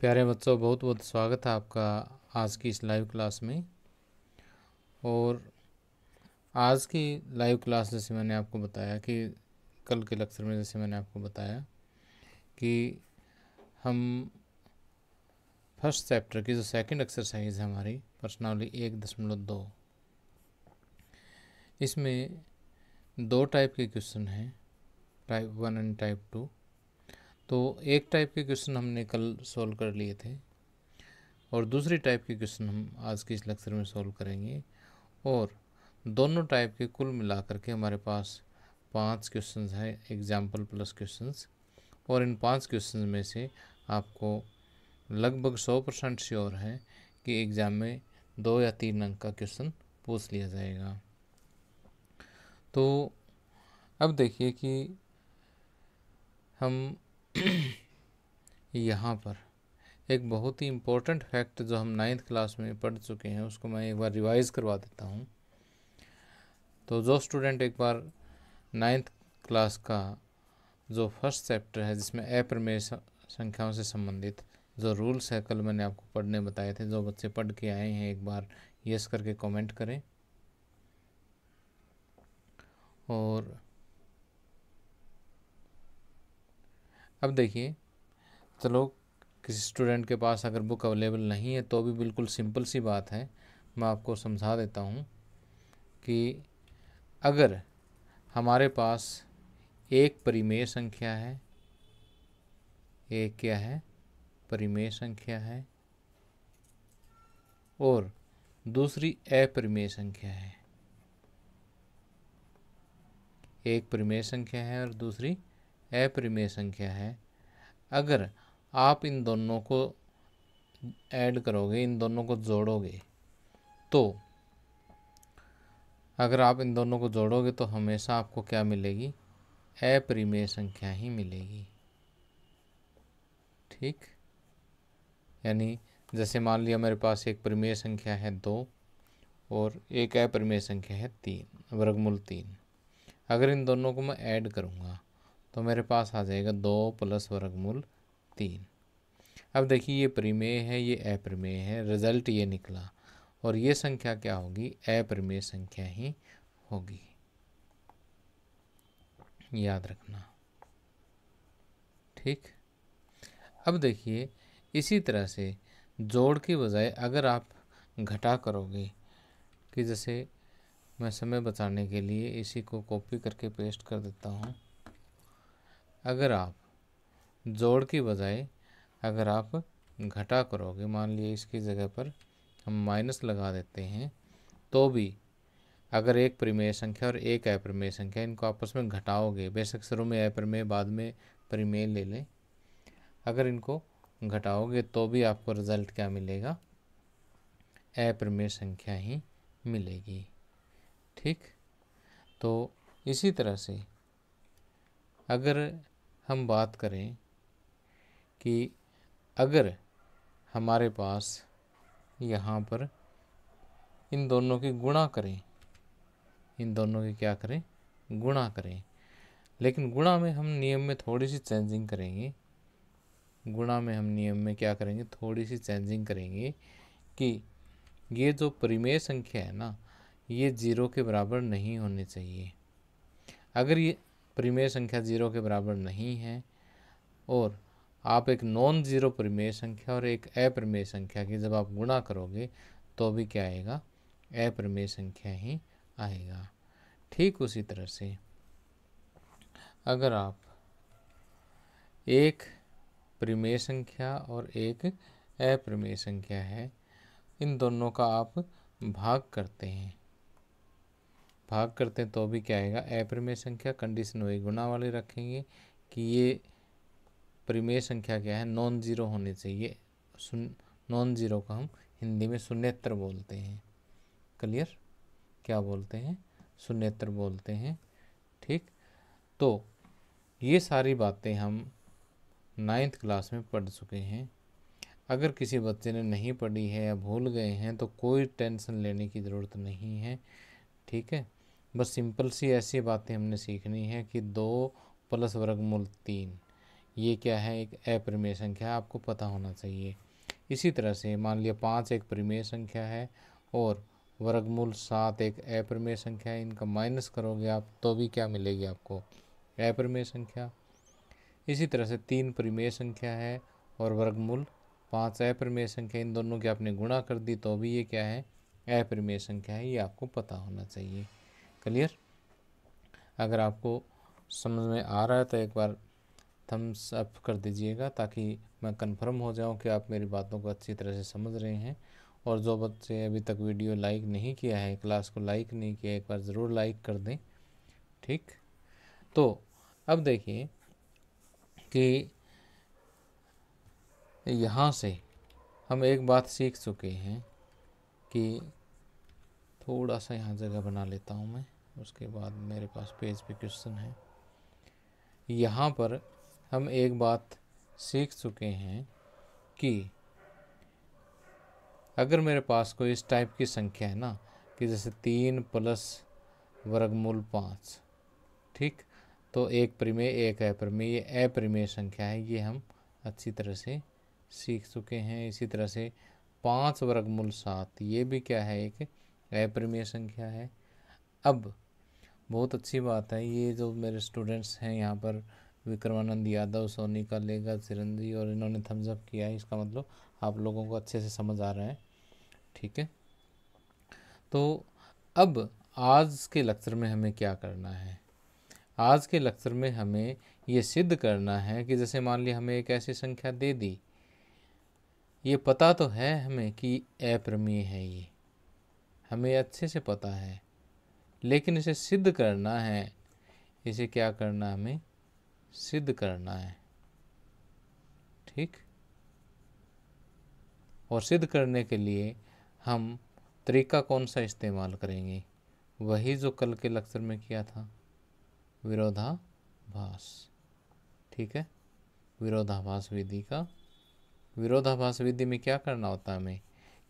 प्यारे बच्चों बहुत बहुत स्वागत है आपका आज की इस लाइव क्लास में और आज की लाइव क्लास जैसे मैंने आपको बताया कि कल के लेक्चर में जैसे मैंने आपको बताया कि हम फर्स्ट चैप्टर की जो सेकंड एक्सरसाइज है हमारी पर्सनली एक दशमलव दो इसमें दो टाइप के क्वेश्चन हैं type one and type two तो एक टाइप के क्वेश्चन हमने कल सॉल्व कर लिए थे और दूसरी टाइप के क्वेश्चन हम आज के इस लेक्चर में सॉल्व करेंगे और दोनों टाइप के कुल मिलाकर के हमारे पास पांच क्वेश्चंस हैं एग्जाम्पल प्लस क्वेश्चंस और इन पांच क्वेश्चन में से आपको लगभग सौ परसेंट श्योर है कि एग्ज़ाम में दो या तीन अंक का क्वेश्चन पूछ लिया जाएगा तो अब देखिए कि हम यहाँ पर एक बहुत ही इम्पोर्टेंट फैक्ट जो हम नाइन्थ क्लास में पढ़ चुके हैं उसको मैं एक बार रिवाइज़ करवा देता हूँ तो जो स्टूडेंट एक बार नाइन्थ क्लास का जो फर्स्ट चैप्टर है जिसमें अप्रमेय संख्याओं से संबंधित जो रूल्स है कल मैंने आपको पढ़ने बताए थे जो बच्चे पढ़ के आए हैं एक बार यस करके कमेंट करें और अब देखिए चलो किसी स्टूडेंट के पास अगर बुक अवेलेबल नहीं है तो भी बिल्कुल सिंपल सी बात है मैं आपको समझा देता हूँ कि अगर हमारे पास एक परिमेय संख्या है एक क्या है परिमेय संख्या है और दूसरी अपरिमेय संख्या है एक परिमेय संख्या है और दूसरी अपरिमेय संख्या है अगर आप इन दोनों को ऐड करोगे इन दोनों को जोड़ोगे तो अगर आप इन दोनों को जोड़ोगे तो हमेशा आपको क्या मिलेगी अपरिमेय संख्या ही मिलेगी ठीक यानी जैसे मान लिया मेरे पास एक परिमेय संख्या है दो और एक अपरिमेय संख्या है तीन वर्गमूल तीन अगर इन दोनों को मैं ऐड करूँगा तो मेरे पास आ जाएगा दो प्लस वर्गमूल तीन अब देखिए ये प्रमेय है ये अप्रमेय है रिजल्ट ये निकला और ये संख्या क्या होगी अप्रमेय संख्या ही होगी याद रखना ठीक अब देखिए इसी तरह से जोड़ के बजाय अगर आप घटा करोगे कि जैसे मैं समय बचाने के लिए इसी को कॉपी करके पेस्ट कर देता हूँ अगर आप जोड़ की बजाय अगर आप घटा करोगे मान लिए इसकी जगह पर हम माइनस लगा देते हैं तो भी अगर एक परिमेय संख्या और एक अप्रमेय संख्या इनको आपस में घटाओगे बेशक शुरू में अप्रमेय बाद में परिमेय ले लें अगर इनको घटाओगे तो भी आपको रिजल्ट क्या मिलेगा अप्रमेय संख्या ही मिलेगी ठीक तो इसी तरह से अगर हम बात करें कि अगर हमारे पास यहाँ पर इन दोनों की गुणा करें इन दोनों की क्या करें गुणा करें लेकिन गुणा में हम नियम में थोड़ी सी चेंजिंग करेंगे गुणा में हम नियम में क्या करेंगे थोड़ी सी चेंजिंग करेंगे कि ये जो परिमेय संख्या है ना ये जीरो के बराबर नहीं होनी चाहिए अगर ये परिमेय संख्या ज़ीरो के बराबर नहीं है और आप एक नॉन ज़ीरो परिमेय संख्या और एक अप्रमेय संख्या की जब आप गुणा करोगे तो भी क्या आएगा अप्रमेय संख्या ही आएगा ठीक उसी तरह से अगर आप एक प्रमेय संख्या और एक अप्रमेय संख्या है इन दोनों का आप भाग करते हैं भाग करते हैं तो भी क्या आएगा अप्रिमेय संख्या कंडीशन वही गुना वाले रखेंगे कि ये परिमेय संख्या क्या है नॉन ज़ीरो होनी चाहिए नॉन ज़ीरो का हम हिंदी में शून्यत्र बोलते हैं क्लियर क्या बोलते हैं शून्यत्र बोलते हैं ठीक तो ये सारी बातें हम नाइन्थ क्लास में पढ़ चुके हैं अगर किसी बच्चे ने नहीं पढ़ी है या भूल गए हैं तो कोई टेंशन लेने की ज़रूरत नहीं है ठीक है बस सिंपल सी ऐसी बातें हमने सीखनी है कि दो प्लस वर्गमूल तीन ये क्या है एक अप्रमेय संख्या आपको पता होना चाहिए इसी तरह से मान लिया पाँच एक प्रमेय संख्या है और वर्गमूल सात एक अप्रमेय संख्या है इनका माइनस करोगे आप तो भी क्या मिलेगी आपको अप्रमेय संख्या इसी तरह से तीन प्रमेय संख्या है और वर्गमूल पाँच अप्रमेय संख्या इन दोनों की आपने गुणा कर दी तो भी ये क्या है एप्रीमेशन क्या है ये आपको पता होना चाहिए क्लियर अगर आपको समझ में आ रहा है तो एक बार थम्स अप कर दीजिएगा ताकि मैं कंफर्म हो जाऊं कि आप मेरी बातों को अच्छी तरह से समझ रहे हैं और जो बच्चे अभी तक वीडियो लाइक नहीं किया है क्लास को लाइक नहीं किया एक बार ज़रूर लाइक कर दें ठीक तो अब देखिए कि यहाँ से हम एक बात सीख चुके हैं कि थोड़ा सा यहाँ जगह बना लेता हूँ मैं उसके बाद मेरे पास पेज पे क्वेश्चन है यहाँ पर हम एक बात सीख चुके हैं कि अगर मेरे पास कोई इस टाइप की संख्या है ना कि जैसे तीन प्लस वर्गमूल पाँच ठीक तो एक प्रमेय एक अप्रमेय ये अप्रमेय संख्या है ये हम अच्छी तरह से सीख चुके हैं इसी तरह से पाँच वर्गमूल सात ये भी क्या है एक अप्रिमीय संख्या है अब बहुत अच्छी बात है ये जो मेरे स्टूडेंट्स हैं यहाँ पर विक्रमानंद यादव सोनी का लेगा चिरंजी और इन्होंने थम्सअप किया है इसका मतलब आप लोगों को अच्छे से समझ आ रहा है ठीक है तो अब आज के लेक्चर में हमें क्या करना है आज के लेक्चर में हमें ये सिद्ध करना है कि जैसे मान लिया हमें एक ऐसी संख्या दे दी ये पता तो है हमें कि अप्रमेय है ये हमें अच्छे से पता है लेकिन इसे सिद्ध करना है इसे क्या करना हमें सिद्ध करना है ठीक और सिद्ध करने के लिए हम तरीका कौन सा इस्तेमाल करेंगे वही जो कल के लेक्चर में किया था विरोधाभास ठीक है विरोधाभास विधि का विरोधाभास विधि में क्या करना होता है हमें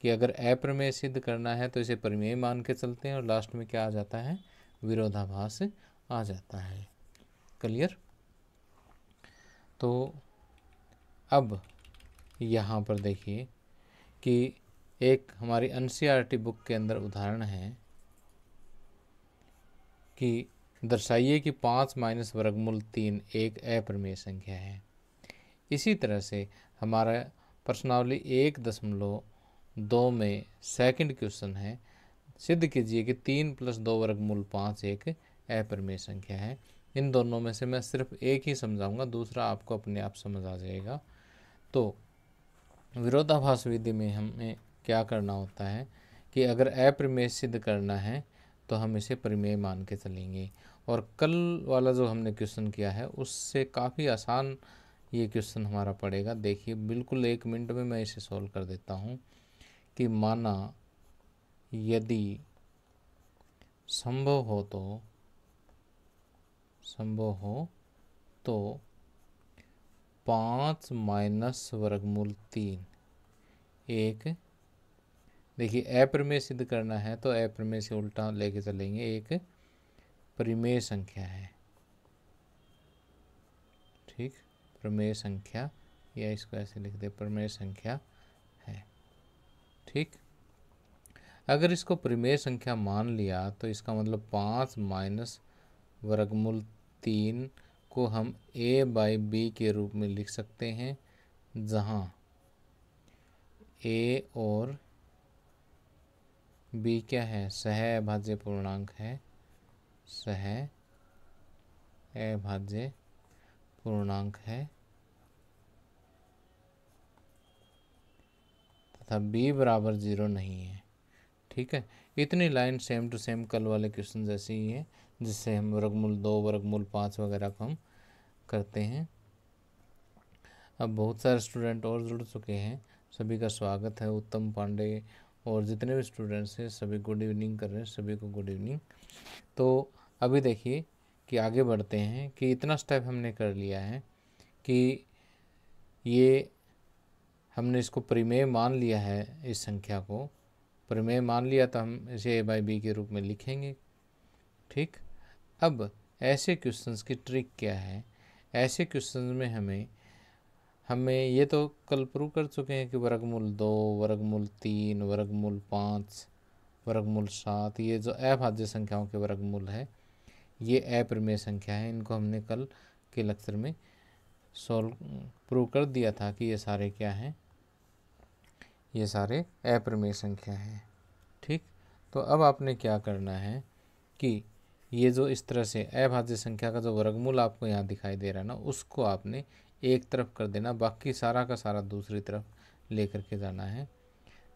कि अगर अप्रमेय सिद्ध करना है तो इसे प्रमेय मान के चलते हैं और लास्ट में क्या आ जाता है विरोधाभास आ जाता है क्लियर तो अब यहाँ पर देखिए कि एक हमारी एन बुक e के अंदर उदाहरण है कि दर्शाइए कि पाँच माइनस वर्गमूल तीन एक अप्रमेय संख्या है इसी तरह से हमारा प्रश्नावली एक दशमलव दो में सेकंड क्वेश्चन है सिद्ध कीजिए कि तीन प्लस दो वर्गमूल पाँच एक अप्रमेय संख्या है इन दोनों में से मैं सिर्फ एक ही समझाऊंगा दूसरा आपको अपने आप समझ आ जाएगा तो विरोधाभास विधि में हमें क्या करना होता है कि अगर अप्रमेय सिद्ध करना है तो हम इसे प्रमेय मान के चलेंगे और कल वाला जो हमने क्वेश्चन किया है उससे काफ़ी आसान ये क्वेश्चन हमारा पड़ेगा देखिए बिल्कुल एक मिनट में मैं इसे सॉल्व कर देता हूँ कि माना यदि संभव हो तो संभव हो तो पाँच माइनस वर्गमूल तीन एक देखिए अप्रमेय सिद्ध करना है तो अप्रमेय से उल्टा लेके चलेंगे एक परिमेय संख्या है ठीक प्रमेय संख्या या इसको ऐसे लिख दे प्रमेय संख्या है ठीक अगर इसको प्रमेय संख्या मान लिया तो इसका मतलब पाँच माइनस वर्गमूल तीन को हम ए बाई बी के रूप में लिख सकते हैं जहाँ ए और बी क्या है सह अभाज्य पूर्णांक है सह अभाज्य पूर्णांक है तथा b बराबर ज़ीरो नहीं है ठीक है इतनी लाइन सेम टू सेम कल वाले क्वेश्चन जैसे ही है जिससे हम वर्गमूल दो वर्गमूल पाँच वगैरह को हम करते हैं अब बहुत सारे स्टूडेंट और जुड़ चुके हैं सभी का स्वागत है उत्तम पांडे और जितने भी स्टूडेंट्स हैं सभी गुड इवनिंग कर रहे हैं सभी को गुड इवनिंग तो अभी देखिए कि आगे बढ़ते हैं कि इतना स्टेप हमने कर लिया है कि ये हमने इसको प्रमेय मान लिया है इस संख्या को प्रमेय मान लिया तो हम इसे ए बाई बी के रूप में लिखेंगे ठीक अब ऐसे क्वेश्चंस की ट्रिक क्या है ऐसे क्वेश्चंस में हमें हमें ये तो कल प्रूव कर चुके हैं कि वर्गमूल दो वर्गमूल तीन वर्गमूल पाँच वर्गमूल सात ये जो अभाज्य संख्याओं के वर्गमूल है ये अप्रमेय संख्या है इनको हमने कल के लेक्चर में सॉल्व प्रूव कर दिया था कि ये सारे क्या हैं ये सारे अप्रमेय संख्या हैं ठीक तो अब आपने क्या करना है कि ये जो इस तरह से अभाज्य संख्या का जो वर्गमूल आपको यहाँ दिखाई दे रहा है ना उसको आपने एक तरफ कर देना बाकी सारा का सारा दूसरी तरफ ले करके जाना है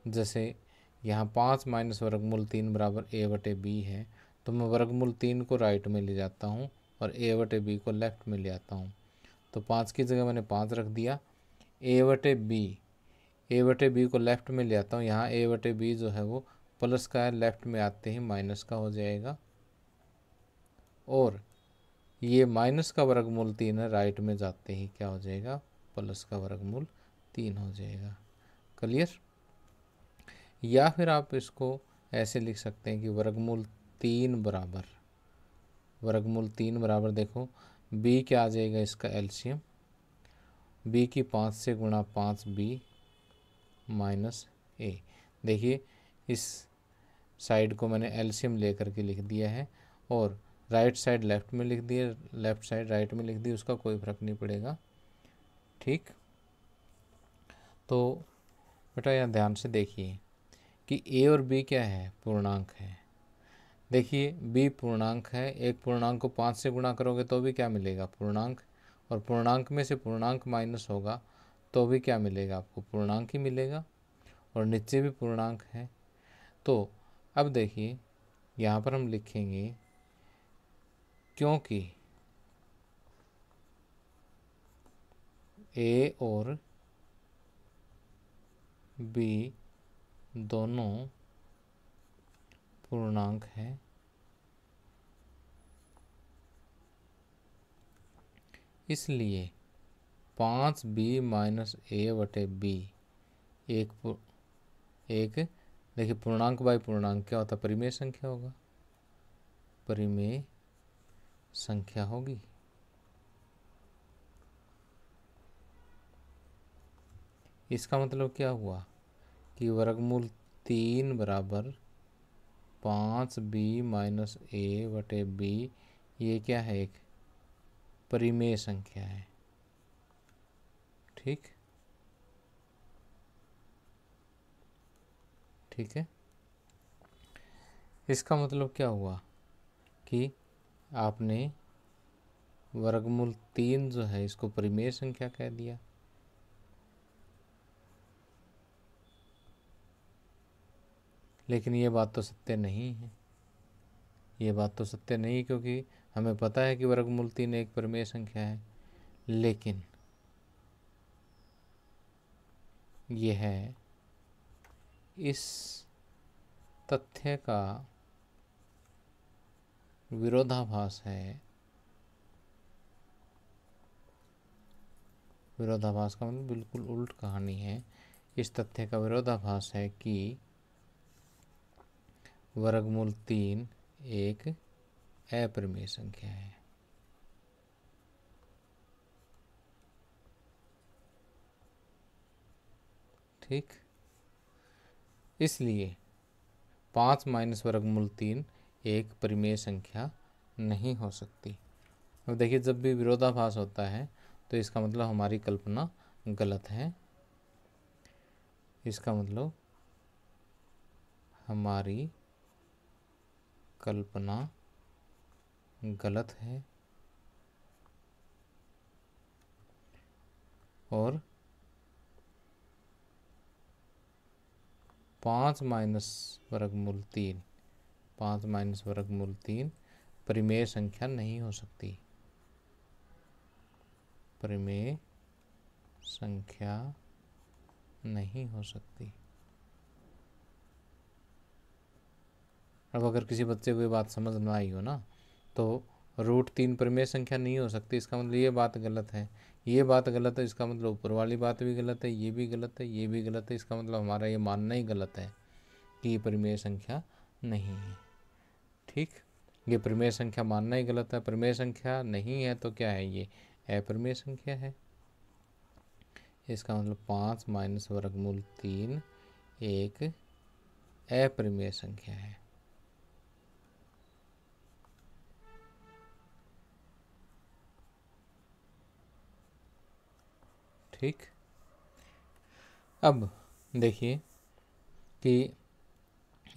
जैसे यहाँ पाँच माइनस वर्गमूल तीन बराबर ए बटे बी है तो मैं वर्गमूल तीन को राइट में ले जाता हूँ और ए वटे बी को लेफ़्ट में ले आता हूँ तो पाँच की जगह मैंने पाँच रख दिया ए वटे बी ए वटे बी को लेफ़्ट में ले आता हूँ यहाँ ए वटे बी जो है वो प्लस का है लेफ़्ट में आते ही माइनस का हो जाएगा और ये माइनस का वर्गमूल तीन है राइट में जाते ही क्या हो जाएगा प्लस का वर्गमूल तीन हो जाएगा क्लियर या फिर आप इसको ऐसे लिख सकते हैं कि वर्गमूल तीन बराबर वर्गमूल तीन बराबर देखो बी क्या आ जाएगा इसका एल्शियम बी की पाँच से गुणा पाँच बी माइनस ए देखिए इस साइड को मैंने एल्शियम ले करके लिख दिया है और राइट साइड लेफ्ट में लिख दिए लेफ्ट साइड राइट में लिख दिए उसका कोई फर्क नहीं पड़ेगा ठीक तो बेटा यहाँ ध्यान से देखिए कि ए और बी क्या है पूर्णांक है देखिए बी पूर्णांक है एक पूर्णांक को पाँच से गुणा करोगे तो भी क्या मिलेगा पूर्णांक और पूर्णांक में से पूर्णांक माइनस होगा तो भी क्या मिलेगा आपको पूर्णांक ही मिलेगा और नीचे भी पूर्णांक है तो अब देखिए यहाँ पर हम लिखेंगे क्योंकि ए और बी दोनों पूर्णांक है इसलिए पाँच बी माइनस ए बटे बी एक एक देखिए पूर्णांक बाई पूर्णांक क्या होता है परिमेय संख्या होगा परिमेय संख्या होगी इसका मतलब क्या हुआ कि वर्गमूल तीन बराबर पाँच बी माइनस ए बटे बी ये क्या है एक परिमेय संख्या है ठीक ठीक है इसका मतलब क्या हुआ कि आपने वर्गमूल तीन जो है इसको परिमेय संख्या कह दिया लेकिन ये बात तो सत्य नहीं है ये बात तो सत्य नहीं क्योंकि हमें पता है कि वर्गमूल तीन एक परमेय संख्या है लेकिन यह है इस तथ्य का विरोधाभास है विरोधाभास का मतलब बिल्कुल उल्ट कहानी है इस तथ्य का विरोधाभास है कि वर्गमूल तीन एक अप्रमेय संख्या है ठीक इसलिए पाँच माइनस वर्गमूल तीन एक परिमेय संख्या नहीं हो सकती अब देखिए जब भी विरोधाभास होता है तो इसका मतलब हमारी कल्पना गलत है इसका मतलब हमारी कल्पना गलत है और पाँच माइनस वर्गमूल तीन पाँच माइनस वर्गमूल तीन परिमेय संख्या नहीं हो सकती परिमेय संख्या नहीं हो सकती अब अगर किसी बच्चे को ये बात समझ ना आई हो ना तो रूट तीन प्रमेय संख्या नहीं हो सकती इसका मतलब ये बात गलत है ये बात गलत है इसका मतलब ऊपर वाली बात भी गलत है ये भी गलत है ये भी गलत है इसका मतलब हमारा ये मानना ही गलत है कि ये प्रमेय संख्या नहीं है ठीक ये प्रमेय संख्या मानना ही गलत है प्रमेय संख्या नहीं है तो क्या है ये अप्रमेय संख्या है इसका मतलब पाँच माइनस वर्गमूल तीन एक अप्रमेय संख्या है ठीक अब देखिए कि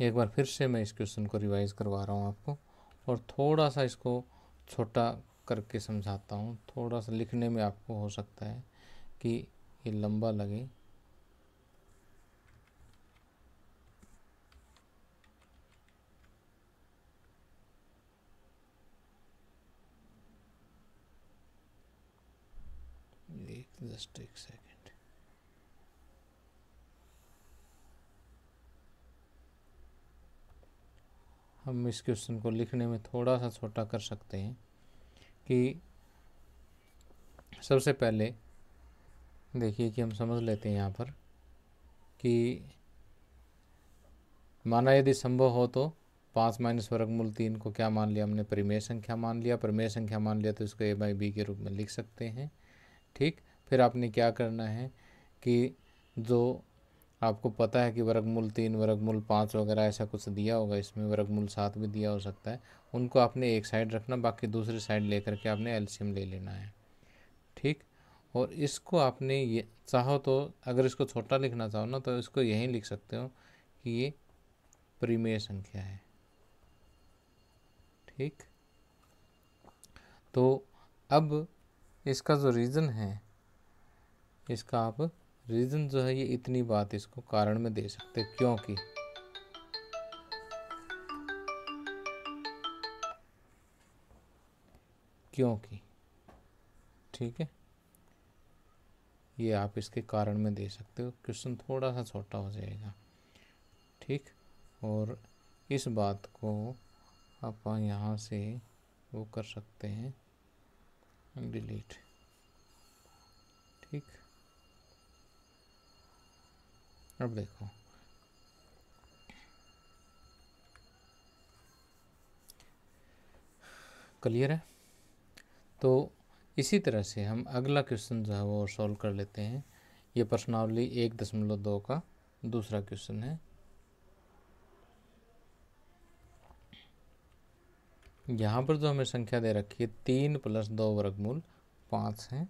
एक बार फिर से मैं इस क्वेश्चन को रिवाइज करवा रहा हूँ आपको और थोड़ा सा इसको छोटा करके समझाता हूँ थोड़ा सा लिखने में आपको हो सकता है कि ये लंबा लगे just take second हम इस क्वेश्चन को लिखने में थोड़ा सा छोटा कर सकते हैं कि सबसे पहले देखिए कि हम समझ लेते हैं यहाँ पर कि माना यदि संभव हो तो पाँच माइनस वर्गमूल तीन को क्या मान लिया हमने परिमेय संख्या मान लिया परिमेय संख्या मान लिया तो इसको ए बाई बी के रूप में लिख सकते हैं ठीक फिर आपने क्या करना है कि जो आपको पता है कि वर्गमूल तीन वर्गमूल पाँच वगैरह ऐसा कुछ दिया होगा इसमें वर्गमूल सात भी दिया हो सकता है उनको आपने एक साइड रखना बाकी दूसरी साइड ले करके आपने एल्शियम ले लेना है ठीक और इसको आपने ये चाहो तो अगर इसको छोटा लिखना चाहो ना तो इसको यही लिख सकते हो कि ये परिमेय संख्या है ठीक तो अब इसका जो रीज़न है इसका आप रीज़न जो है ये इतनी बात इसको कारण में दे सकते क्योंकि क्योंकि ठीक है ये आप इसके कारण में दे सकते हो क्वेश्चन थोड़ा सा छोटा हो जाएगा ठीक और इस बात को आप यहाँ से वो कर सकते हैं डिलीट ठीक अब देखो क्लियर है तो इसी तरह से हम अगला क्वेश्चन जो है वो सॉल्व कर लेते हैं ये प्रश्नावली एक दशमलव दो का दूसरा क्वेश्चन है यहाँ पर जो हमें संख्या दे रखी है तीन प्लस दो वर्गमूल पाँच है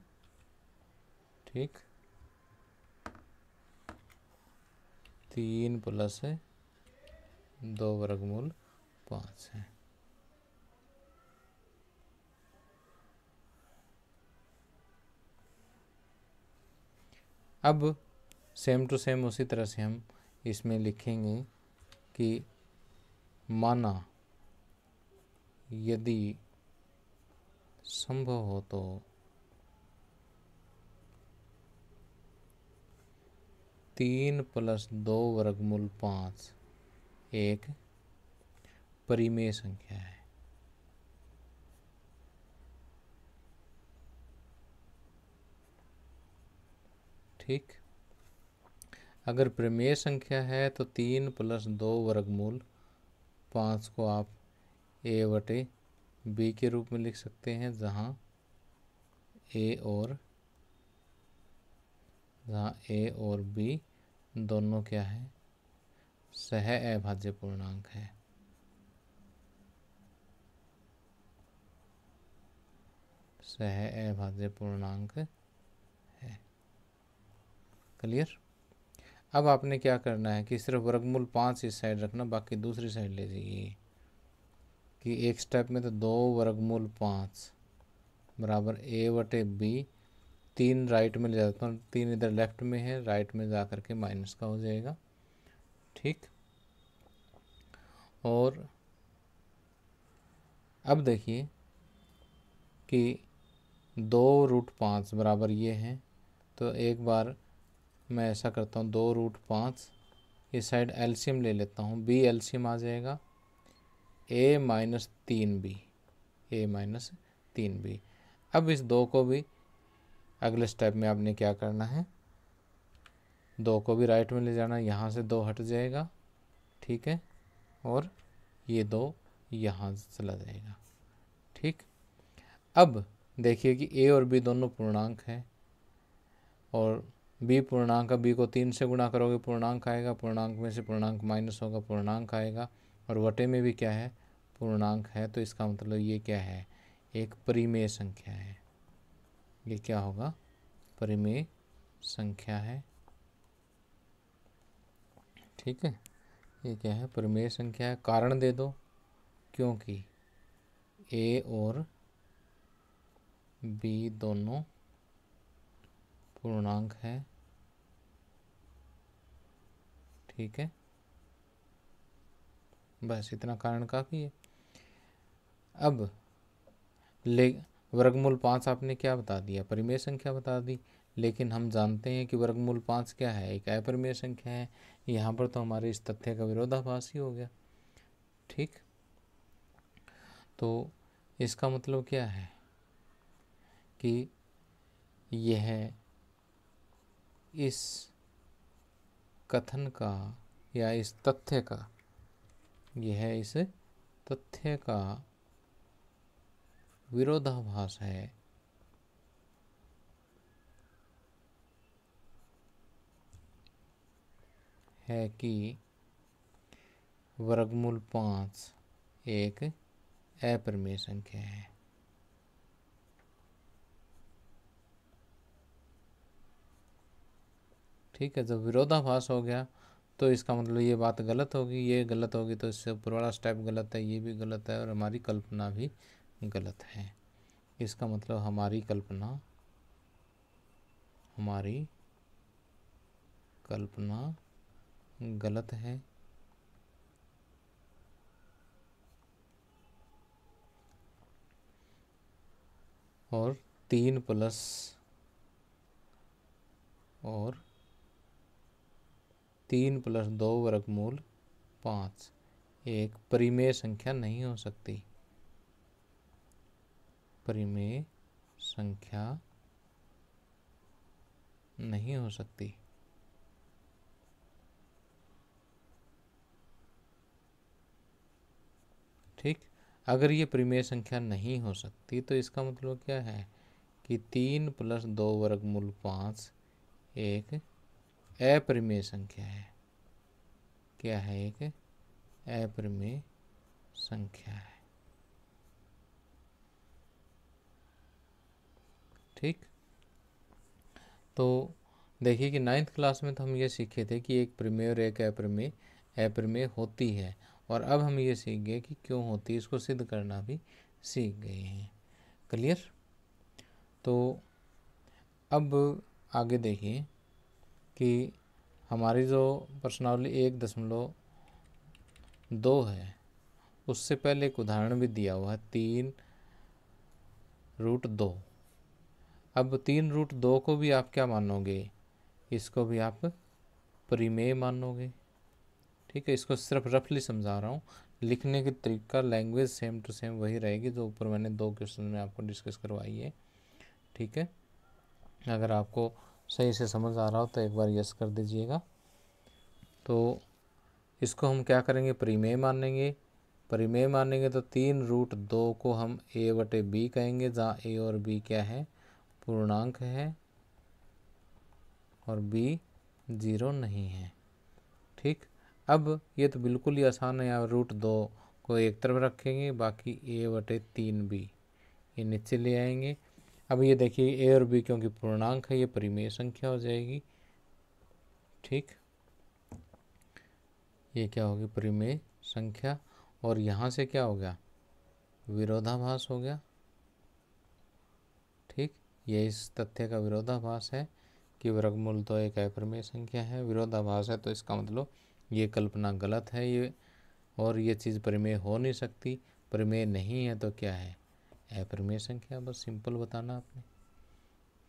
ठीक तीन प्लस है दो वर्गमूल पाँच है अब सेम टू सेम उसी तरह से हम इसमें लिखेंगे कि माना यदि संभव हो तो तीन प्लस दो वर्गमूल पाँच एक परिमेय संख्या है ठीक अगर प्रमेय संख्या है तो तीन प्लस दो वर्गमूल पाँच को आप ए बटे बी के रूप में लिख सकते हैं जहाँ ए और जहाँ ए और बी दोनों क्या है सह अभाज्य पूर्णांक है सह अभाज्य पूर्णांक है क्लियर अब आपने क्या करना है कि सिर्फ वर्गमूल पाँच इस साइड रखना बाकी दूसरी साइड ले जाइए कि एक स्टेप में तो दो वर्गमूल पाँच बराबर ए वटे बी तीन राइट में ले जाता हूँ तीन इधर लेफ्ट में है राइट में जा कर के माइनस का हो जाएगा ठीक और अब देखिए कि दो रूट पाँच बराबर ये हैं तो एक बार मैं ऐसा करता हूँ दो रूट पाँच इस साइड एलसीएम ले लेता हूँ बी एलसीएम आ जाएगा ए माइनस तीन बी ए माइनस तीन बी अब इस दो को भी अगले स्टेप में आपने क्या करना है दो को भी राइट में ले जाना यहाँ से दो हट जाएगा ठीक है और ये दो यहाँ से चला जाएगा ठीक अब देखिए कि ए और बी दोनों पूर्णांक हैं और बी पूर्णांक बी को तीन से गुणा करोगे पूर्णांक आएगा पूर्णांक में से पूर्णांक माइनस होगा पूर्णांक आएगा और वटे में भी क्या है पूर्णांक है तो इसका मतलब ये क्या है एक परिमेय संख्या है ये क्या होगा परिमेय संख्या है ठीक है ये क्या है परिमेय संख्या है कारण दे दो क्योंकि ए और बी दोनों पूर्णांक है ठीक है बस इतना कारण काफ़ी है अब ले वर्गमूल पाँच आपने क्या बता दिया परिमेय संख्या बता दी लेकिन हम जानते हैं कि वर्गमूल पाँच क्या है एक अपरिमेय संख्या है यहाँ पर तो हमारे इस तथ्य का विरोधाभास ही हो गया ठीक तो इसका मतलब क्या है कि यह इस कथन का या इस तथ्य का यह इस तथ्य का विरोधाभास है है कि वर्गमूल पाँच एक अप्रमेय संख्या है ठीक है जब विरोधाभास हो गया तो इसका मतलब ये बात गलत होगी ये गलत होगी तो इससे ऊपर वाला स्टेप गलत है ये भी गलत है और हमारी कल्पना भी गलत है इसका मतलब हमारी कल्पना हमारी कल्पना गलत है और तीन प्लस और तीन प्लस दो वर्गमूल पाँच एक परिमेय संख्या नहीं हो सकती परिमेय संख्या नहीं हो सकती ठीक अगर ये परिमेय संख्या नहीं हो सकती तो इसका मतलब क्या है कि तीन प्लस दो वर्गमूल पाँच एक अपरिमेय संख्या है क्या है एक अपरिमेय संख्या है ठीक तो देखिए कि नाइन्थ क्लास में तो हम ये सीखे थे कि एक प्रमेय और एक अप्रमेय अप्रमेय होती है और अब हम ये सीख गए कि क्यों होती है इसको सिद्ध करना भी सीख गए हैं क्लियर तो अब आगे देखिए कि हमारी जो प्रश्नावली एक दशमलव दो है उससे पहले एक उदाहरण भी दिया हुआ है तीन रूट दो अब तीन रूट दो को भी आप क्या मानोगे इसको भी आप परिमेय मानोगे ठीक है इसको सिर्फ रफली समझा रहा हूँ लिखने के तरीका लैंग्वेज सेम टू सेम वही रहेगी जो ऊपर मैंने दो क्वेश्चन में आपको डिस्कस करवाई है ठीक है अगर आपको सही से समझ आ रहा हो तो एक बार यस कर दीजिएगा तो इसको हम क्या करेंगे परिमेय मानेंगे परिमेय मानेंगे तो तीन रूट दो को हम ए बटे बी कहेंगे जहाँ ए और बी क्या है पूर्णांक है और बी ज़ीरो नहीं है ठीक अब ये तो बिल्कुल ही आसान है यहाँ रूट दो को एक तरफ रखेंगे बाकी ए बटे तीन बी ये नीचे ले आएंगे अब ये देखिए ए और बी क्योंकि पूर्णांक है ये परिमेय संख्या हो जाएगी ठीक ये क्या होगी परिमेय संख्या और यहाँ से क्या हो गया विरोधाभास हो गया ये इस तथ्य का विरोधाभास है कि वर्गमूल तो एक अप्रमेय संख्या है विरोधाभास है तो इसका मतलब ये कल्पना गलत है ये और ये चीज़ परिमेय हो नहीं सकती परिमेय नहीं है तो क्या है अप्रमेय संख्या बस सिंपल बताना आपने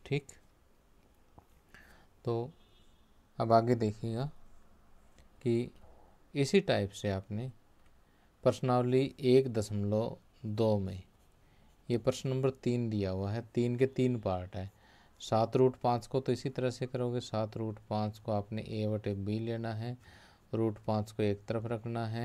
ठीक तो अब आगे देखिएगा कि इसी टाइप से आपने प्रश्नावली एक दशमलव दो में ये प्रश्न नंबर तीन दिया हुआ है तीन के तीन पार्ट है सात रूट पाँच को तो इसी तरह से करोगे सात रूट पाँच को आपने ए बटे बी लेना है रूट पाँच को एक तरफ रखना है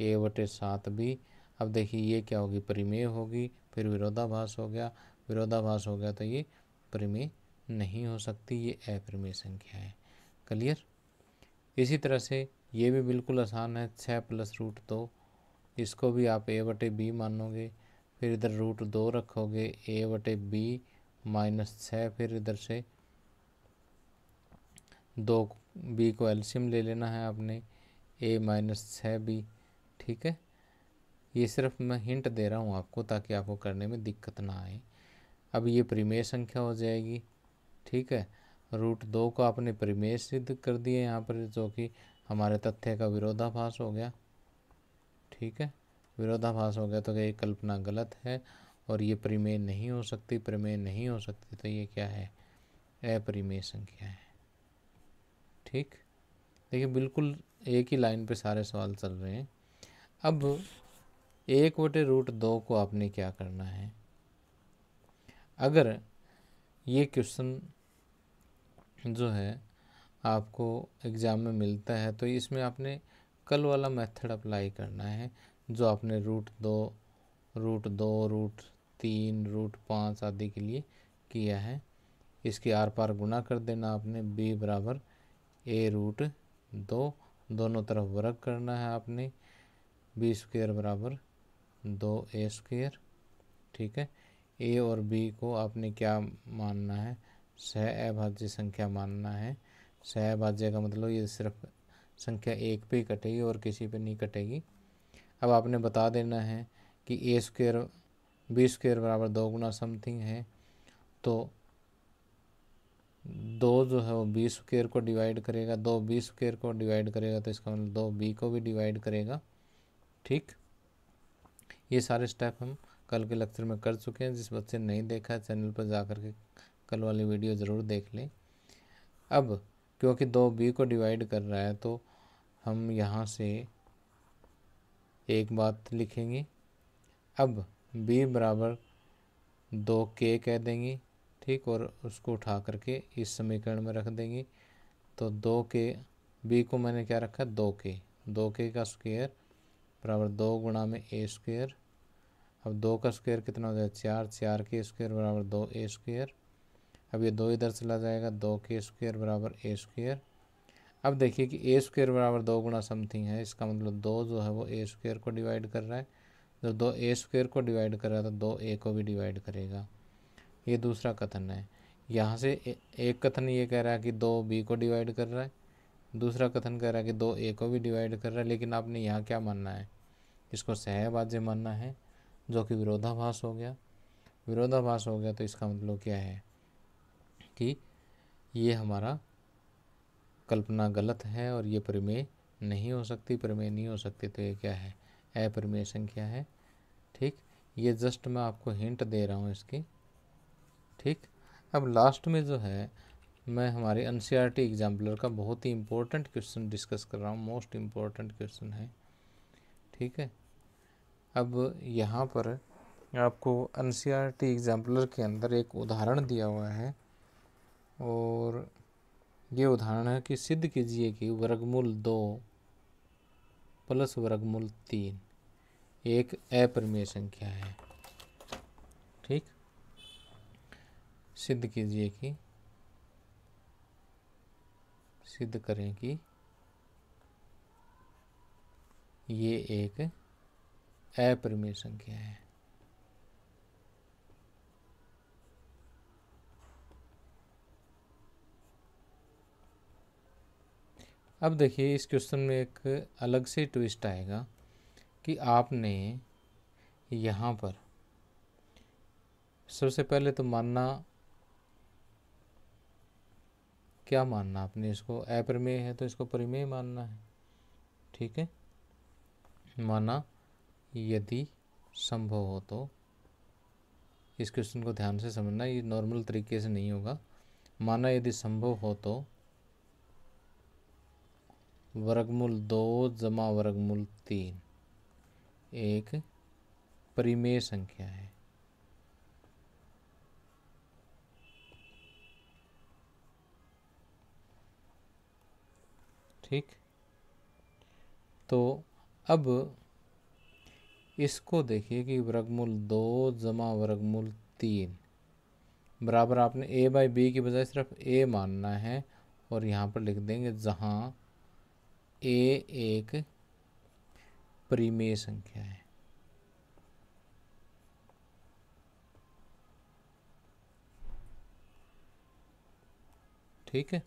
ए बटे सात बी अब देखिए ये क्या होगी परिमेय होगी फिर विरोधाभास हो गया विरोधाभास हो गया तो ये परिमेय नहीं हो सकती ये अप्रमेय संख्या है क्लियर इसी तरह से ये भी बिल्कुल आसान है छः प्लस रूट दो तो, इसको भी आप ए बटे बी मानोगे फिर इधर रूट दो रखोगे ए बटे बी माइनस छः फिर इधर से दो बी को एल्शियम ले लेना है आपने ए माइनस छः बी ठीक है ये सिर्फ मैं हिंट दे रहा हूँ आपको ताकि आपको करने में दिक्कत ना आए अब ये परिमेय संख्या हो जाएगी ठीक है रूट दो को आपने परिमेय सिद्ध कर दिए यहाँ पर जो कि हमारे तथ्य का विरोधाभास हो गया ठीक है विरोधाभास हो गया तो ये कल्पना गलत है और ये प्रिमेय नहीं हो सकती प्रिमेय नहीं हो सकती तो ये क्या है अप्रिमेय संख्या है ठीक देखिए बिल्कुल एक ही लाइन पे सारे सवाल चल रहे हैं अब एक बटे रूट दो को आपने क्या करना है अगर ये क्वेश्चन जो है आपको एग्ज़ाम में मिलता है तो इसमें आपने कल वाला मेथड अप्लाई करना है जो आपने रूट दो रूट दो रूट तीन रूट पाँच आदि के लिए किया है इसके आर पार गुना कर देना आपने b बराबर ए रूट दो दोनों तरफ वर्ग करना है आपने बी स्क्वेयर बराबर दो ए स्क्र ठीक है ए और बी को आपने क्या मानना है सह अभाज्य संख्या मानना है सह अभाज्य का मतलब ये सिर्फ संख्या एक पे ही कटेगी और किसी पे नहीं कटेगी अब आपने बता देना है कि ए स्क्वेयर बी स्क्वेयर बराबर दो गुना समथिंग है तो दो जो है वो बी स्क्वेयर को डिवाइड करेगा दो बी स्क्वेयर को डिवाइड करेगा तो इसका मतलब दो बी को भी डिवाइड करेगा ठीक ये सारे स्टेप हम कल के लेक्चर में कर चुके हैं जिस बच्चे ने नहीं देखा है चैनल पर जा के कल वाली वीडियो ज़रूर देख लें अब क्योंकि दो बी को डिवाइड कर रहा है तो हम यहाँ से एक बात लिखेंगे अब b बराबर दो के कह देंगे ठीक और उसको उठा करके इस समीकरण में रख देंगे तो दो के बी को मैंने क्या रखा दो के दो के का स्क्वेयर बराबर दो गुणा में ए स्क्वेयर अब दो का स्क्वेयर कितना हो जाएगा चार चार के स्क्वेयर बराबर दो ए स्क्वेयर अब ये दो इधर चला जाएगा दो के स्क्वेयर बराबर ए स्क्वेयर अब देखिए कि ए स्क्वेयर बराबर दो गुणा समथिंग है इसका मतलब दो जो है वो ए स्क्वेयर को डिवाइड कर रहा है जो दो ए स्क्वेयर को डिवाइड कर रहा है तो दो ए को भी डिवाइड करेगा ये दूसरा कथन है यहाँ से एक कथन ये कह रहा है कि दो बी को डिवाइड कर रहा है दूसरा कथन कह रहा है कि दो ए को भी डिवाइड कर रहा है लेकिन आपने यहाँ क्या मानना है इसको सहबाज्य मानना है जो कि विरोधाभास हो गया विरोधाभास हो गया तो इसका मतलब क्या है कि ये हमारा कल्पना गलत है और ये प्रमेय नहीं हो सकती प्रमेय नहीं हो सकती तो ये क्या है अप्रमेय संख्या है ठीक ये जस्ट मैं आपको हिंट दे रहा हूँ इसकी ठीक अब लास्ट में जो है मैं हमारे N C R T exemplar का बहुत ही इम्पोर्टेंट क्वेश्चन डिस्कस कर रहा हूँ मोस्ट इम्पोर्टेंट क्वेश्चन है ठीक है अब यहाँ पर आपको N C R T exemplar के अंदर एक उदाहरण दिया हुआ है और ये उदाहरण है कि सिद्ध कीजिए कि वर्गमूल दो प्लस वर्गमूल तीन एक अप्रमेय संख्या है ठीक सिद्ध कीजिए कि सिद्ध करें कि ये एक अप्रमेय संख्या है अब देखिए इस क्वेश्चन में एक अलग से ट्विस्ट आएगा कि आपने यहाँ पर सबसे पहले तो मानना क्या मानना आपने इसको अप्रमेय है तो इसको परिमेय मानना है ठीक है माना यदि संभव हो तो इस क्वेश्चन को ध्यान से समझना ये नॉर्मल तरीके से नहीं होगा माना यदि संभव हो तो वर्गमूल दो जमा वर्गमूल तीन एक परिमेय संख्या है ठीक तो अब इसको देखिए कि वर्गमूल दो जमा वर्गमूल तीन बराबर आपने ए बाई बी की बजाय सिर्फ ए मानना है और यहाँ पर लिख देंगे जहाँ ए एक परिमेय संख्या है ठीक है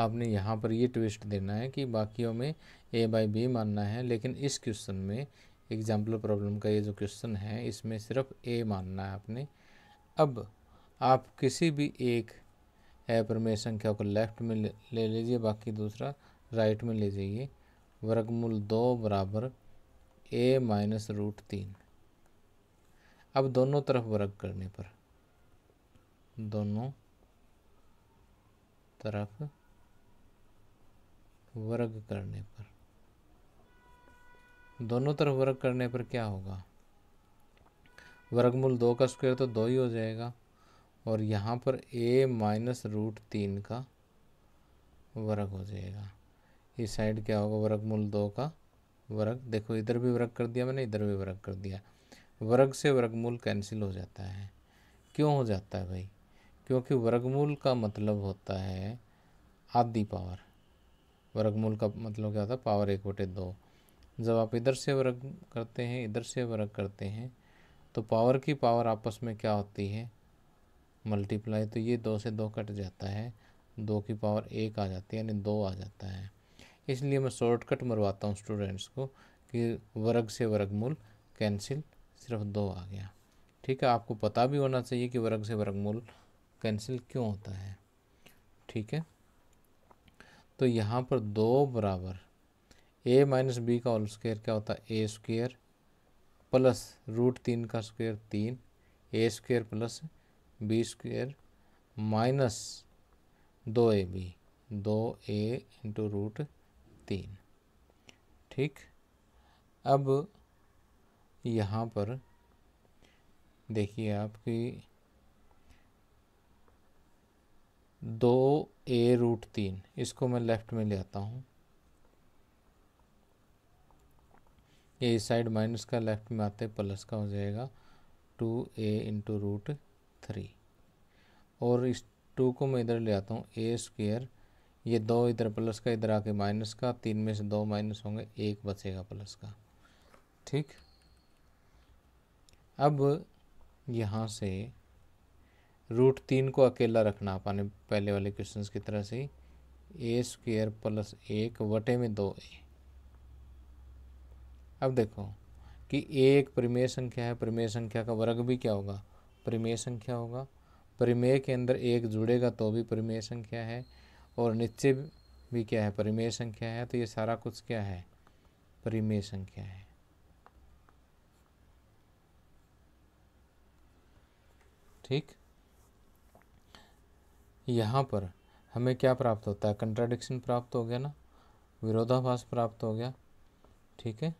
आपने यहाँ पर ये ट्विस्ट देना है कि बाकियों में ए बाई बी मानना है लेकिन इस क्वेश्चन में एग्जाम्पल प्रॉब्लम का ये जो क्वेश्चन है इसमें सिर्फ ए मानना है आपने अब आप किसी भी एक ए प्रमेय संख्या को लेफ्ट में ले लीजिए बाकी दूसरा राइट में ले जाइए वर्गमूल दो बराबर ए माइनस रूट तीन अब दोनों तरफ वर्ग करने पर दोनों तरफ वर्ग करने पर दोनों तरफ वर्ग करने पर क्या होगा वर्गमूल दो का स्क्वायर तो दो ही हो जाएगा और यहाँ पर ए माइनस रूट तीन का वर्ग हो जाएगा ये साइड क्या होगा वर्गमूल दो का वर्ग देखो इधर भी वर्ग कर दिया मैंने इधर भी वर्ग कर दिया वर्ग से वर्गमूल कैंसिल हो जाता है क्यों हो जाता है भाई क्योंकि वर्गमूल का मतलब होता है आधी पावर वर्गमूल का मतलब क्या होता है पावर एक बटे दो जब आप इधर से वर्ग करते हैं इधर से वर्ग करते हैं तो पावर की पावर आपस में क्या होती है मल्टीप्लाई तो ये दो से दो कट जाता है दो की पावर एक आ जाती है यानी दो आ जाता है इसलिए मैं शॉर्टकट मरवाता हूँ स्टूडेंट्स को कि वर्ग से वर्गमूल कैंसिल सिर्फ दो आ गया ठीक है आपको पता भी होना चाहिए कि वर्ग से वर्गमूल कैंसिल क्यों होता है ठीक है तो यहाँ पर दो बराबर ए माइनस बी का होल स्क्वेयर क्या होता है ए स्क्र प्लस रूट तीन का स्क्वेयर तीन A square plus B square minus दो ए बी दो ए इंटू रूट तीन ठीक अब यहाँ पर देखिए आपकी दो ए रूट तीन इसको मैं लेफ्ट में ले आता हूँ ए साइड माइनस का लेफ्ट में आते प्लस का हो जाएगा two A into root three और इस टू को मैं इधर ले आता हूँ ए स्क्वेयर ये दो इधर प्लस का इधर आके माइनस का तीन में से दो माइनस होंगे एक बचेगा प्लस का ठीक अब यहाँ से रूट तीन को अकेला रखना अपने पहले वाले क्वेश्चन की तरह से ए स्क्वेयर प्लस एक वटे में दो ए अब देखो कि एक प्रमेय संख्या है प्रमेय संख्या का वर्ग भी क्या होगा प्रमेय संख्या होगा प्रमेय के अंदर एक जुड़ेगा तो भी प्रमेय संख्या है और नीचे भी क्या है परिमेय संख्या है तो ये सारा कुछ क्या है परिमेय संख्या है ठीक यहाँ पर हमें क्या प्राप्त होता है कंट्राडिक्शन प्राप्त हो गया ना विरोधाभास प्राप्त हो गया ठीक है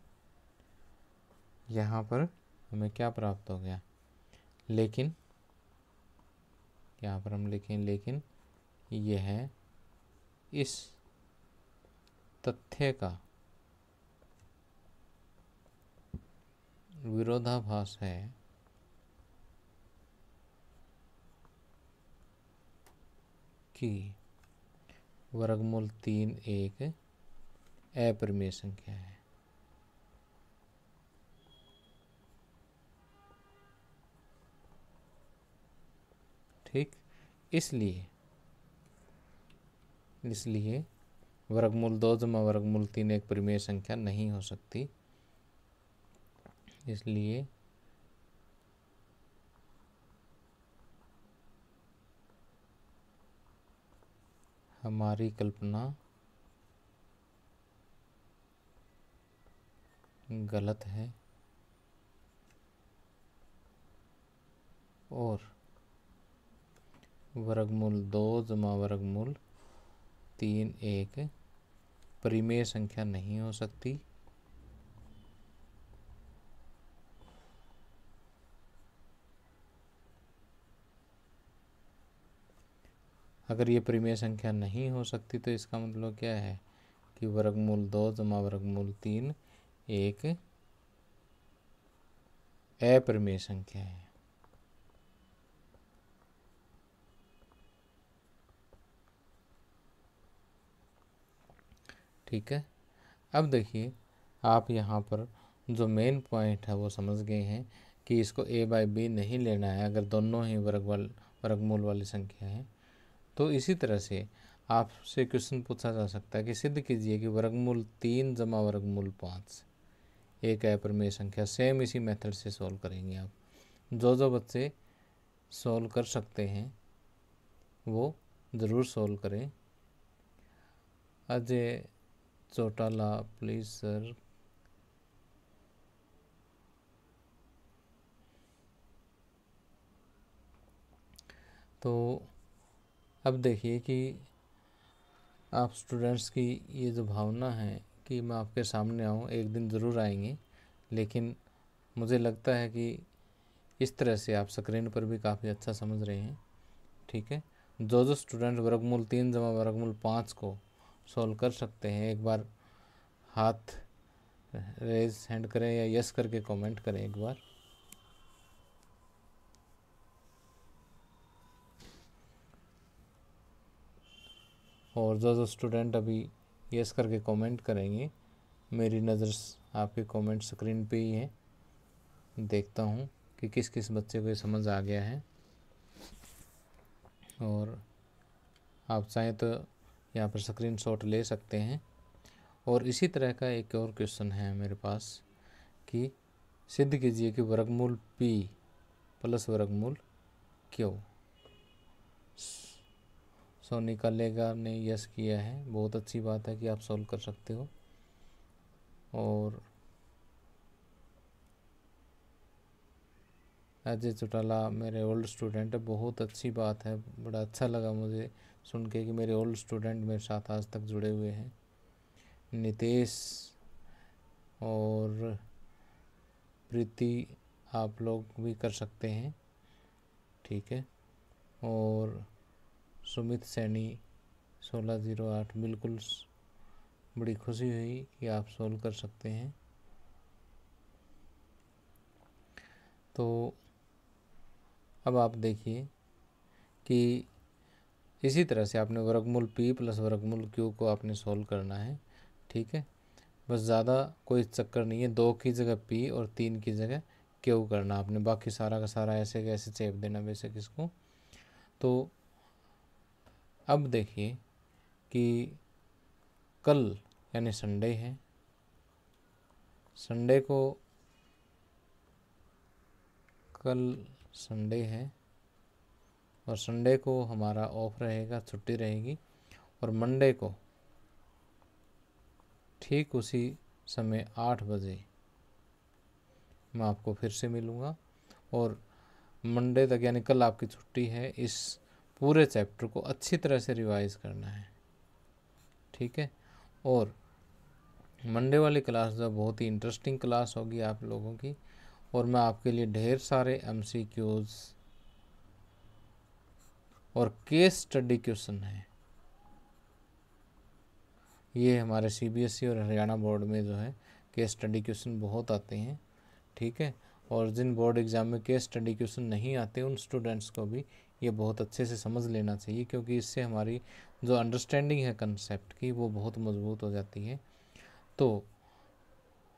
यहाँ पर हमें क्या प्राप्त हो गया लेकिन यहाँ पर हम लिखें लेकिन यह है इस तथ्य का विरोधाभास है कि वर्गमूल तीन एक अपरिमेय संख्या है ठीक इसलिए इसलिए वर्गमूल दो जमा वर्गमूल तीन एक परिमेय संख्या नहीं हो सकती इसलिए हमारी कल्पना गलत है और वर्गमूल दो जमा वर्गमूल तीन एक परिमेय संख्या नहीं हो सकती अगर ये परिमेय संख्या नहीं हो सकती तो इसका मतलब क्या है कि वर्गमूल दो जमा वर्गमूल तीन एक अपरिमेय संख्या है ठीक है अब देखिए आप यहाँ पर जो मेन पॉइंट है वो समझ गए हैं कि इसको ए बाई बी नहीं लेना है अगर दोनों ही वर्ग वाल वर्गमूल वाली संख्या है तो इसी तरह से आपसे क्वेश्चन पूछा जा सकता है कि सिद्ध कीजिए कि वर्गमूल तीन जमा वर्गमूल पाँच एक है प्रमेय संख्या सेम इसी मेथड से सॉल्व करेंगे आप जो जो बच्चे सॉल्व कर सकते हैं वो ज़रूर सॉल्व करें अजय चौटाला प्लीज़ सर तो अब देखिए कि आप स्टूडेंट्स की ये जो भावना है कि मैं आपके सामने आऊँ एक दिन ज़रूर आएंगे लेकिन मुझे लगता है कि इस तरह से आप स्क्रीन पर भी काफ़ी अच्छा समझ रहे हैं ठीक है जो जो स्टूडेंट वर्गमूल तीन जमा वर्गमूल पाँच को सॉल्व कर सकते हैं एक बार हाथ रेज हैंड करें या यस करके कमेंट करें एक बार और जो जो स्टूडेंट अभी यस करके कमेंट करेंगे मेरी नज़र आपके कमेंट स्क्रीन पे ही है देखता हूँ कि किस किस बच्चे को ये समझ आ गया है और आप चाहें तो यहाँ पर स्क्रीन शॉट ले सकते हैं और इसी तरह का एक और क्वेश्चन है मेरे पास कि सिद्ध कीजिए कि वर्गमूल पी प्लस वर्गमूल क्यों सो निकालेगा ने यस किया है बहुत अच्छी बात है कि आप सॉल्व कर सकते हो और अजय चौटाला मेरे ओल्ड स्टूडेंट बहुत अच्छी बात है बड़ा अच्छा लगा मुझे सुन के कि मेरे ओल्ड स्टूडेंट मेरे साथ आज तक जुड़े हुए हैं नितेश और प्रीति आप लोग भी कर सकते हैं ठीक है और सुमित सैनी सोलह ज़ीरो आठ बिल्कुल बड़ी खुशी हुई कि आप सोल्व कर सकते हैं तो अब आप देखिए कि इसी तरह से आपने वर्गमूल पी प्लस वर्गमूल क्यू को आपने सोल्व करना है ठीक है बस ज़्यादा कोई चक्कर नहीं है दो की जगह पी और तीन की जगह क्यू करना आपने बाकी सारा का सारा ऐसे कैसे चेप देना वैसे किसको तो अब देखिए कि कल यानी संडे है संडे को कल संडे है और संडे को हमारा ऑफ रहेगा छुट्टी रहेगी और मंडे को ठीक उसी समय आठ बजे मैं आपको फिर से मिलूँगा और मंडे तक यानी कल आपकी छुट्टी है इस पूरे चैप्टर को अच्छी तरह से रिवाइज करना है ठीक है और मंडे वाली क्लास जो बहुत ही इंटरेस्टिंग क्लास होगी आप लोगों की और मैं आपके लिए ढेर सारे एम सी क्यूज़ और केस स्टडी क्वेश्चन है ये हमारे सीबीएसई e और हरियाणा बोर्ड में जो है केस स्टडी क्वेश्चन बहुत आते हैं ठीक है और जिन बोर्ड एग्ज़ाम में केस स्टडी क्वेश्चन नहीं आते उन स्टूडेंट्स को भी ये बहुत अच्छे से समझ लेना चाहिए क्योंकि इससे हमारी जो अंडरस्टैंडिंग है कंसेप्ट की वो बहुत मजबूत हो जाती है तो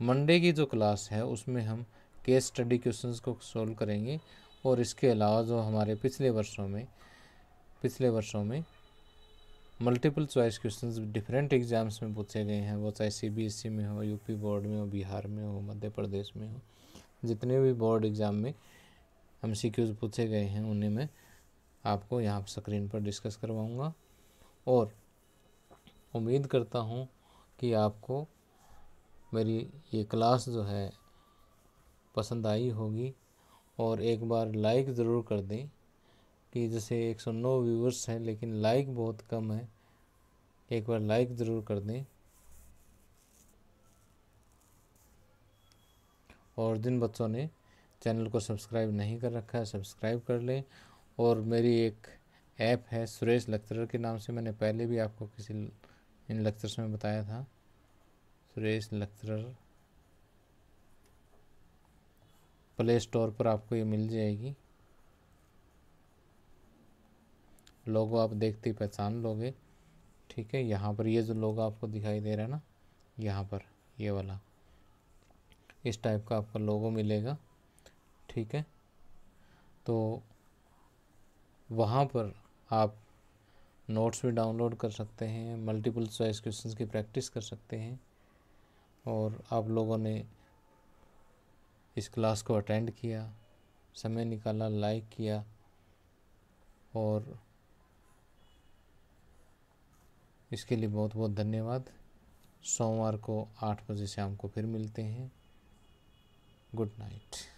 मंडे की जो क्लास है उसमें हम केस स्टडी क्वेश्चंस को सॉल्व करेंगे और इसके अलावा जो हमारे पिछले वर्षों में पिछले वर्षों में multiple choice question different exams में पूछे गए हैं वो चाहे सीबीएसई e में हो यूपी बोर्ड में हो बिहार में हो मध्य प्रदेश में हो जितने भी बोर्ड एग्ज़ाम में एम सी पूछे गए हैं उन्हें मैं आपको यहाँ स्क्रीन पर डिस्कस करवाऊँगा और उम्मीद करता हूँ कि आपको मेरी ये क्लास जो है पसंद आई होगी और एक बार लाइक ज़रूर कर दें कि जैसे 109 व्यूवर्स हैं लेकिन लाइक बहुत कम है एक बार लाइक ज़रूर कर दें और जिन बच्चों ने चैनल को सब्सक्राइब नहीं कर रखा है सब्सक्राइब कर लें और मेरी एक ऐप है सुरेश लखतर के नाम से मैंने पहले भी आपको किसी इन लेक्चर्स में बताया था सुरेश लखतर प्ले स्टोर पर आपको ये मिल जाएगी लोगो आप देखते ही पहचान लोगे ठीक है यहाँ पर ये जो लोगो आपको दिखाई दे रहा है ना यहाँ पर ये वाला इस टाइप का आपका लोगो मिलेगा ठीक है तो वहाँ पर आप नोट्स भी डाउनलोड कर सकते हैं मल्टीपल चॉइस क्वेश्चंस की प्रैक्टिस कर सकते हैं और आप लोगों ने इस क्लास को अटेंड किया समय निकाला लाइक किया और इसके लिए बहुत बहुत धन्यवाद सोमवार को आठ बजे शाम को फिर मिलते हैं गुड नाइट